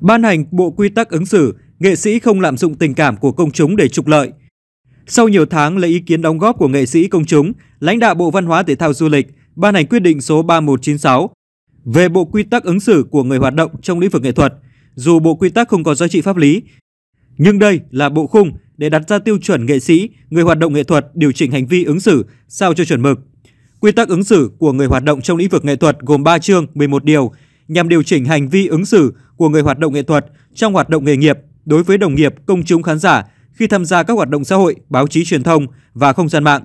ban hành bộ quy tắc ứng xử nghệ sĩ không lạm dụng tình cảm của công chúng để trục lợi. Sau nhiều tháng lấy ý kiến đóng góp của nghệ sĩ công chúng, lãnh đạo Bộ Văn hóa Thể thao Du lịch ban hành quyết định số 3196 về bộ quy tắc ứng xử của người hoạt động trong lĩnh vực nghệ thuật. Dù bộ quy tắc không có giá trị pháp lý, nhưng đây là bộ khung để đặt ra tiêu chuẩn nghệ sĩ, người hoạt động nghệ thuật điều chỉnh hành vi ứng xử sao cho chuẩn mực. Quy tắc ứng xử của người hoạt động trong lĩnh vực nghệ thuật gồm 3 chương, 11 điều nhằm điều chỉnh hành vi ứng xử của người hoạt động nghệ thuật trong hoạt động nghề nghiệp đối với đồng nghiệp, công chúng khán giả khi tham gia các hoạt động xã hội, báo chí truyền thông và không gian mạng.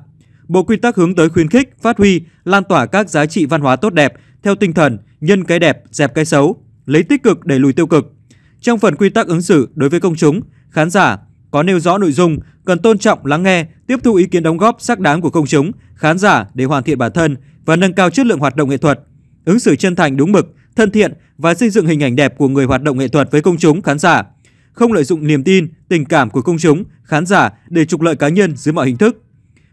Bộ quy tắc hướng tới khuyến khích, phát huy, lan tỏa các giá trị văn hóa tốt đẹp theo tinh thần nhân cái đẹp, dẹp cái xấu, lấy tích cực để lùi tiêu cực. Trong phần quy tắc ứng xử đối với công chúng, khán giả có nêu rõ nội dung cần tôn trọng lắng nghe, tiếp thu ý kiến đóng góp xác đáng của công chúng, khán giả để hoàn thiện bản thân và nâng cao chất lượng hoạt động nghệ thuật. Ứng xử chân thành đúng mực, thân thiện và xây dựng hình ảnh đẹp của người hoạt động nghệ thuật với công chúng, khán giả, không lợi dụng niềm tin, tình cảm của công chúng, khán giả để trục lợi cá nhân dưới mọi hình thức.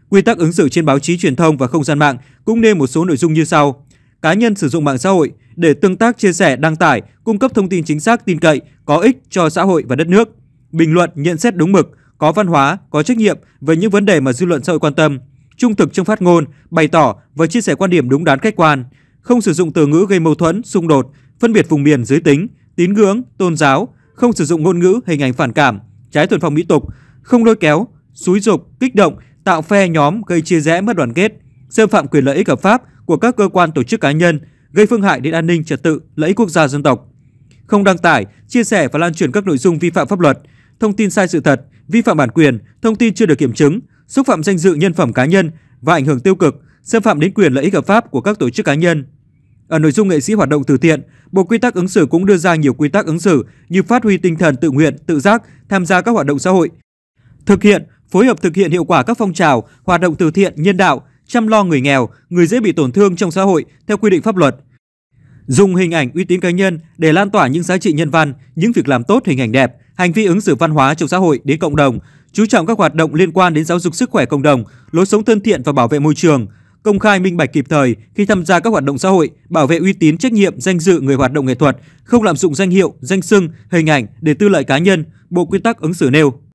Quy tắc ứng xử trên báo chí truyền thông và không gian mạng cũng nêu một số nội dung như sau. Cá nhân sử dụng mạng xã hội để tương tác, chia sẻ, đăng tải, cung cấp thông tin chính xác, tin cậy, có ích cho xã hội và đất nước. Bình luận, nhận xét đúng mực, có văn hóa, có trách nhiệm về những vấn đề mà dư luận xã hội quan tâm, trung thực trong phát ngôn, bày tỏ và chia sẻ quan điểm đúng đắn khách quan, không sử dụng từ ngữ gây mâu thuẫn, xung đột, phân biệt vùng miền giới tính, tín ngưỡng, tôn giáo, không sử dụng ngôn ngữ, hình ảnh phản cảm, trái thuần phong mỹ tục, không lôi kéo, xúi dục, kích động, tạo phe nhóm gây chia rẽ mất đoàn kết, xâm phạm quyền lợi ích hợp pháp của các cơ quan tổ chức cá nhân, gây phương hại đến an ninh trật tự, lợi ích quốc gia dân tộc. Không đăng tải, chia sẻ và lan truyền các nội dung vi phạm pháp luật, thông tin sai sự thật, vi phạm bản quyền, thông tin chưa được kiểm chứng, xúc phạm danh dự nhân phẩm cá nhân và ảnh hưởng tiêu cực, xâm phạm đến quyền lợi ích hợp pháp của các tổ chức cá nhân. Ở nội dung nghệ sĩ hoạt động từ thiện, Bộ Quy tắc ứng xử cũng đưa ra nhiều quy tắc ứng xử như phát huy tinh thần tự nguyện, tự giác, tham gia các hoạt động xã hội. Thực hiện, phối hợp thực hiện hiệu quả các phong trào, hoạt động từ thiện, nhân đạo, chăm lo người nghèo, người dễ bị tổn thương trong xã hội theo quy định pháp luật. Dùng hình ảnh uy tín cá nhân để lan tỏa những giá trị nhân văn, những việc làm tốt hình ảnh đẹp, hành vi ứng xử văn hóa trong xã hội đến cộng đồng, chú trọng các hoạt động liên quan đến giáo dục sức khỏe cộng đồng, lối sống thân thiện và bảo vệ môi trường – công khai minh bạch kịp thời khi tham gia các hoạt động xã hội, bảo vệ uy tín trách nhiệm danh dự người hoạt động nghệ thuật, không lạm dụng danh hiệu, danh xưng, hình ảnh để tư lợi cá nhân, bộ quy tắc ứng xử nêu.